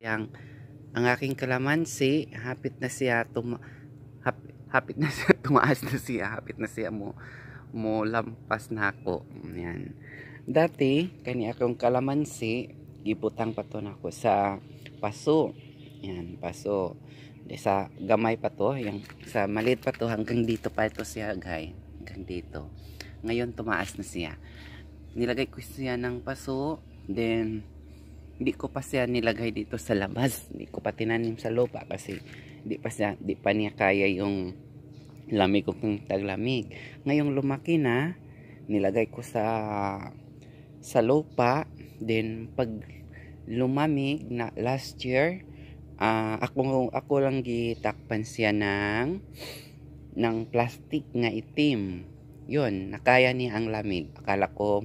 Yang ang aking kalamansi, hapit na siya tuma hap, hapit na siya tumaas na siya, hapit na siya mo mo lampas na ako. Yan. Dati kani akong kalamansi gibutang pa to nako sa paso. Yan, paso. De, sa gamay pa to, yung sa malit pa to hanggang dito pa ito siya, guy. Hanggang dito. Ngayon tumaas na siya. Nilagay ko siya ng paso, then hindi ko pa siya nilagay dito sa labas hindi ko pa tinanim sa lupa kasi hindi pa siya hindi pa niya kaya yung lamig ko ng taglamig ngayong lumaki na nilagay ko sa sa lupa then pag lumamig na last year uh, ako ako lang gitakpan siya ng ng plastic na itim yun nakaya niya ang lamig akala ko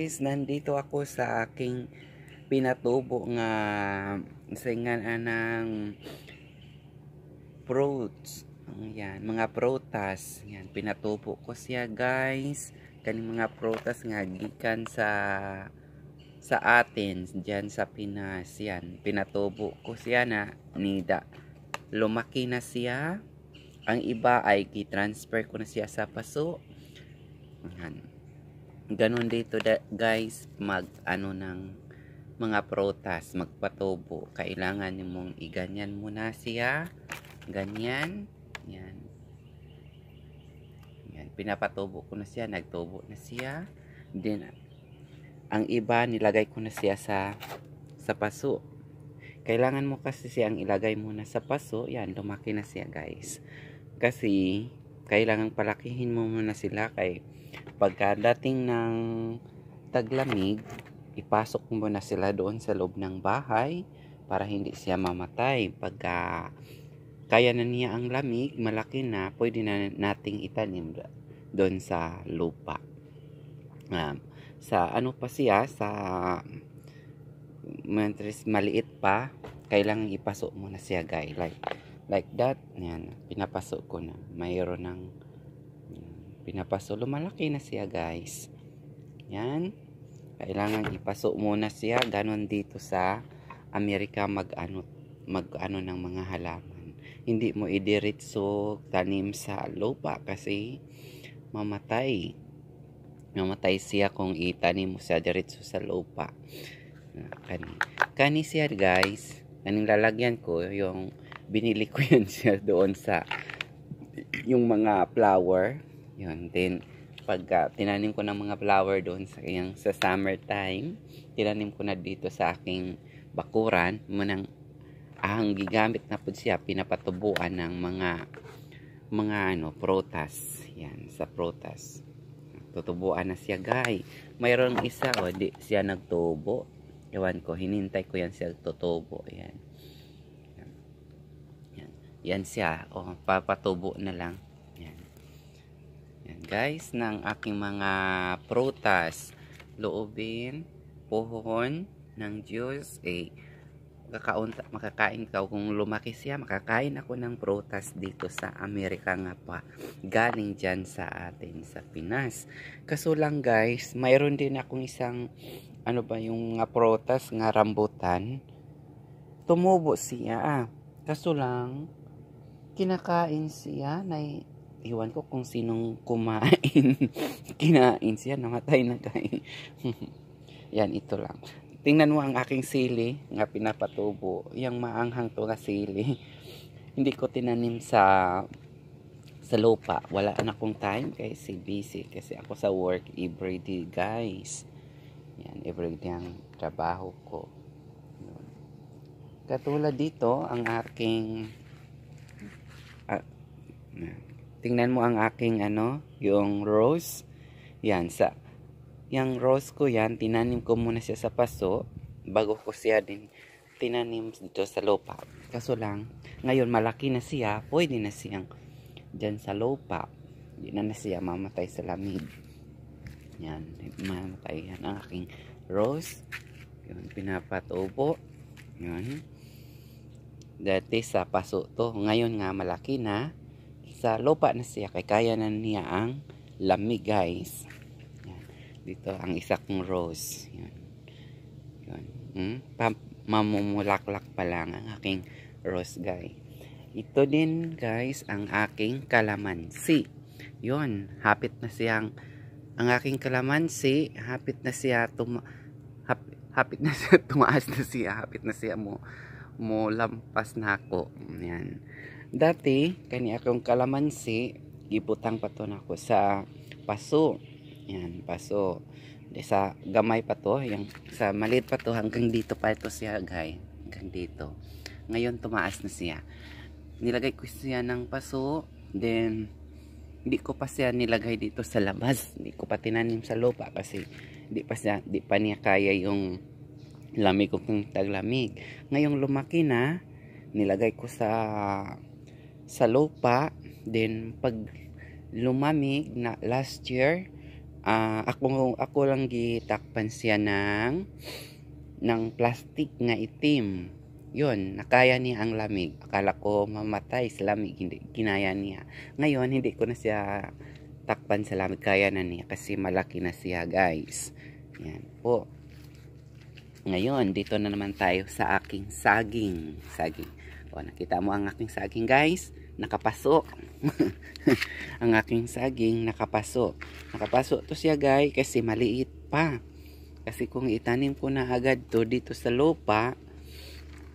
guys, nandito ako sa aking pinatubo nga singan anang ah, fruits. Ayan, mga prutas. Ayan, pinatubo ko siya guys. Kaning mga prutas nga gikan sa sa atin diyan sa Pinas. Yan, pinatubo ko siya na nida. Lumaki na siya. Ang iba ay ki-transfer ko na siya sa paso. Ayan ganun dito da, guys mag ano ng mga protas magpatubo kailangan mong iganyan muna siya ganyan yan yan pinapatubo ko na siya nagtubo na siya then ang iba nilagay ko na siya sa sa paso kailangan mo kasi siyang ilagay muna sa paso yan lumaki na siya guys kasi kailangan palakihin mo muna sila kay pagkadating ng taglamig, ipasok mo na sila doon sa loob ng bahay para hindi siya mamatay. Pagka kaya na niya ang lamig, malaki na, pwede na nating itanim doon sa lupa. Um, sa ano pa siya, sa maliit pa, kailangan ipasok mo na siya guy. Like, like that yan pinapasok ko na mayroon ng pinapasok lumalaki na siya guys yan kailangan ipasok muna siya ganon dito sa Amerika mag ano mag ano ng mga halaman hindi mo idiretso tanim sa lupa kasi mamatay mamatay siya kung itanim mo siya diretso sa lupa kani kani siya guys kaning lalagyan ko yung binili ko yun siya doon sa yung mga flower yun then pag uh, tinanim ko ng mga flower doon sa yung, sa summertime tinanim ko na dito sa aking bakuran munang ah, ang gigamit na po siya pinapatubuan ng mga mga ano protas yan sa protas tutubuan na siya guy mayroong isa o oh, di siya nagtubo ewan ko hinintay ko yan siya tutubo yan yan siya. O, papatubo na lang. Yan. Yan guys, ng aking mga prutas. Loobin, puhon, ng juice. Eh, kakaunta, makakain ka. Kung lumaki siya, makakain ako ng prutas dito sa Amerika nga pa. Galing diyan sa atin, sa Pinas. Kaso lang guys, mayroon din akong isang, ano ba yung nga prutas, nga rambutan. Tumubo siya ah. Kaso lang, kinakain siya na iwan ko kung sinong kumain kinain siya namatay na kain yan ito lang tingnan mo ang aking sili nga pinapatubo yung maanghang to nga sili hindi ko tinanim sa sa lupa wala na akong time kasi busy kasi ako sa work everyday guys yan everyday ang trabaho ko katulad dito ang aking Tingnan mo ang aking ano, yung rose. Yan, sa, yung rose ko yan, tinanim ko muna siya sa paso bago ko siya din tinanim dito sa lupa. Kaso lang, ngayon malaki na siya, pwede na siyang dyan sa lupa. Hindi na na siya mamatay sa lamig. Yan, mamatay yan ang aking rose. Yun, pinapatubo. Yun. Dati sa paso to. Ngayon nga malaki na sa lupa na siya kay kaya na niya ang lamig guys yan. dito ang isa kong rose yan. Yan. Hmm? mamumulaklak pa lang ang aking rose guy ito din guys ang aking kalamansi yon hapit na siyang ang aking kalamansi hapit na siya tuma hap, hapit na siya tumaas na siya hapit na siya mo mo lampas na ako yan dati kani akong kalamansi gibutang pa to nako sa paso yan paso De, sa gamay pa to yung sa maliit pa to hanggang dito pa ito siya gay. hanggang dito ngayon tumaas na siya nilagay ko siya ng paso then hindi ko pa siya nilagay dito sa labas hindi ko pa tinanim sa lupa kasi hindi pa siya, di pa niya kaya yung lamig ko kong taglamig. Ngayong lumaki na, nilagay ko sa sa lupa. Then pag lumamig na last year, uh, ako ako lang gitakpan siya ng ng plastic nga itim. 'Yon, nakaya niya ang lamig. Akala ko mamatay sa lamig, hindi kinaya niya. Ngayon hindi ko na siya takpan sa lamig, kaya na niya kasi malaki na siya, guys. Yan po. Ngayon, dito na naman tayo sa aking saging. Saging. O, nakita mo ang aking saging, guys. nakapasok ang aking saging, nakapasok nakapasok to siya, guys, kasi maliit pa. Kasi kung itanim ko na agad to dito sa lupa,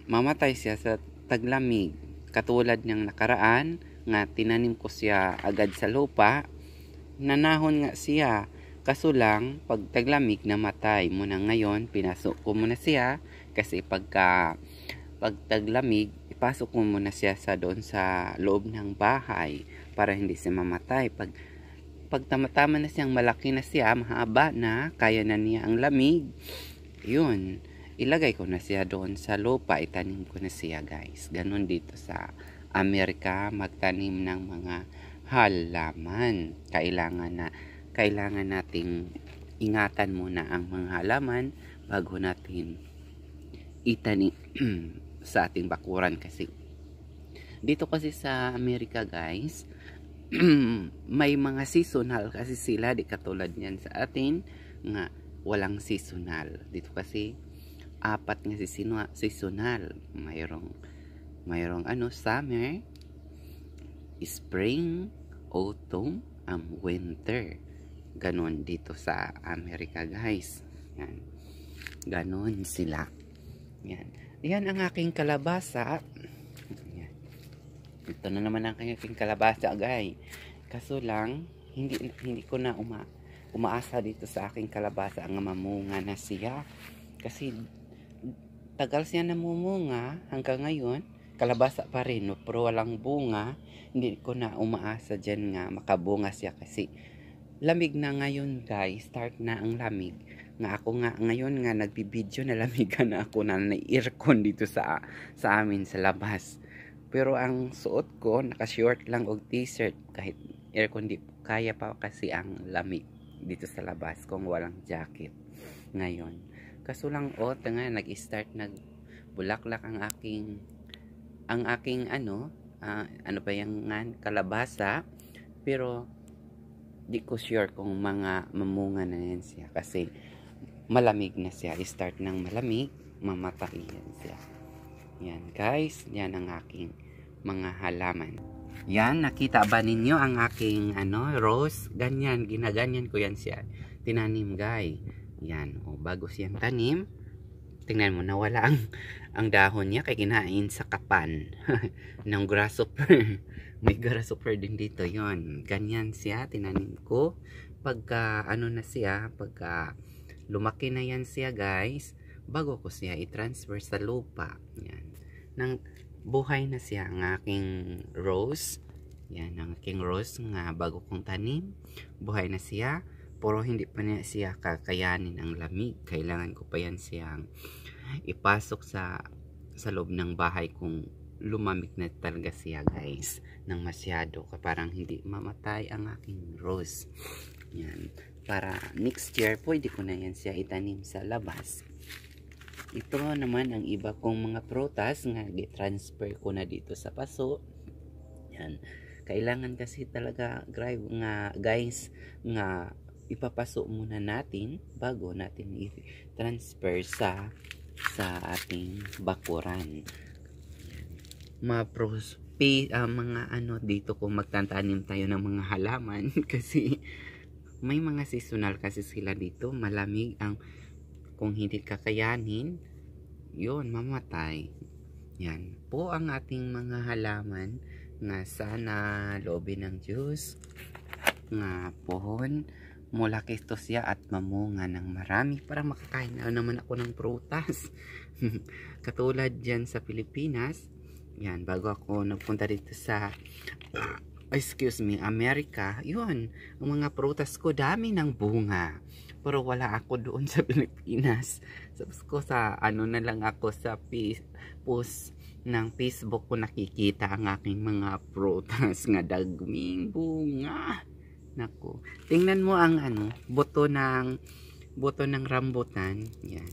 mamatay siya sa taglamig. Katulad ng nakaraan, nga tinanim ko siya agad sa lupa, nanahon nga siya Kaso lang, pag taglamig namatay mo na ngayon, pinasok ko muna siya kasi pagka pag taglamig, ipasok mo muna siya sa doon sa loob ng bahay para hindi siya mamatay. Pag pag tamatama na siyang malaki na siya, mahaba na, kaya na niya ang lamig. Yun. Ilagay ko na siya doon sa lupa, itanim ko na siya guys. Ganon dito sa Amerika, magtanim ng mga halaman. Kailangan na kailangan nating ingatan muna ang mga halaman bago natin itanim sa ating bakuran kasi dito kasi sa Amerika guys may mga seasonal kasi sila di katulad niyan sa atin nga walang seasonal dito kasi apat nga seasonal mayroong mayroong ano summer spring autumn and winter ganun dito sa Amerika guys yan ganun sila yan yan ang aking kalabasa yan. ito na naman ang aking kalabasa guys kaso lang hindi hindi ko na uma umaasa dito sa aking kalabasa ang mamunga na siya kasi tagal siya namumunga hanggang ngayon kalabasa pa rin pero walang bunga hindi ko na umaasa dyan nga makabunga siya kasi lamig na ngayon guys start na ang lamig nga ako nga ngayon nga nagbibideo na lamigan na ako na na-aircon dito sa sa amin sa labas pero ang suot ko naka-short lang og t-shirt kahit aircon di kaya pa kasi ang lamig dito sa labas kung walang jacket ngayon kaso lang oh, o nga nag-start nag bulaklak ang aking ang aking ano uh, ano ba yung nga, kalabasa pero di ko sure kung mga mamunga na yan siya kasi malamig na siya. start ng malamig, mamatay yan siya. Yan guys, yan ang aking mga halaman. Yan, nakita ba ninyo ang aking ano, rose? Ganyan, ginaganyan ko yan siya. Tinanim guys Yan, o, oh, bago siyang tanim, Tingnan mo, nawala ang, ang dahon niya kay kinain sa kapan ng grasshopper. May grasshopper din dito, yon Ganyan siya, tinanim ko. Pagka, ano na siya, pagka lumaki na yan siya, guys, bago ko siya i-transfer sa lupa. Yan. Nang buhay na siya ang aking rose. Yan, ang aking rose nga bago kong tanim. Buhay na siya pero hindi pa niya siya kakayanin ang lamig kailangan ko pa yan siyang ipasok sa sa loob ng bahay kung lumamig na talaga siya guys Nang masyado parang hindi mamatay ang aking rose yan para next year pwede ko na yan siya itanim sa labas ito naman ang iba kong mga prutas nga transfer ko na dito sa paso yan kailangan kasi talaga nga guys nga ipapasok muna natin bago natin i-transfer sa sa ating bakuran. Maprospe, uh, ah, mga ano dito kung magtatanim tayo ng mga halaman kasi may mga seasonal kasi sila dito. Malamig ang kung hindi kakayanin, 'yon mamatay. Yan po ang ating mga halaman na sana loobin ng Diyos nga pohon mula kistos siya at mamunga ng marami para makakain naman ako ng prutas katulad dyan sa Pilipinas yan bago ako napunta dito sa ah, excuse me America yun ang mga prutas ko dami ng bunga pero wala ako doon sa Pilipinas sabes ko sa ano na lang ako sa post ng Facebook ko nakikita ang aking mga prutas nga dagming bunga Nako. Tingnan mo ang ano, buto ng buto ng rambutan. Yan.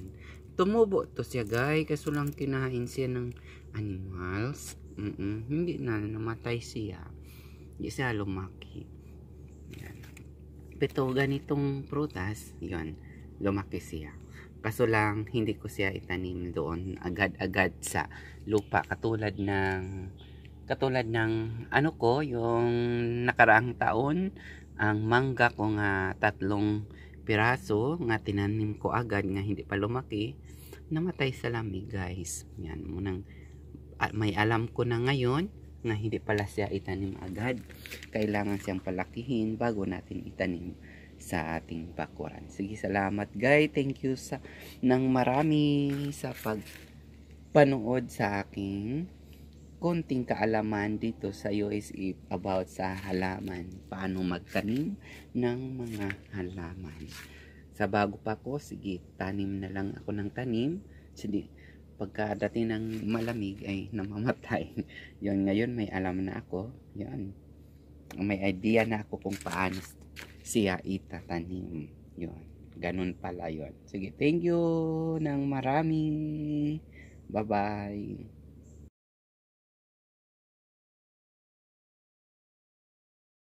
Tumubo to siya, guys. kasi lang kinahain siya ng animals. Mm -mm. Hindi na namatay siya. Hindi siya lumaki. Yan. Pero ganitong prutas, yon lumaki siya. Kaso lang, hindi ko siya itanim doon agad-agad sa lupa. Katulad ng katulad ng ano ko yung nakaraang taon ang mangga ko nga tatlong piraso nga tinanim ko agad nga hindi pa lumaki namatay sa lamig guys yan munang may alam ko na ngayon na hindi pala siya itanim agad kailangan siyang palakihin bago natin itanim sa ating bakuran sige salamat guys thank you sa nang marami sa pagpanood sa aking konting kaalaman dito sa USA about sa halaman. Paano magtanim ng mga halaman. Sa bago pa ko, sige, tanim na lang ako ng tanim. Sige, pagkadating ng malamig ay namamatay. yon ngayon may alam na ako. yon May idea na ako kung paano siya itatanim. yon Ganun pala yon Sige, thank you ng marami. Bye-bye.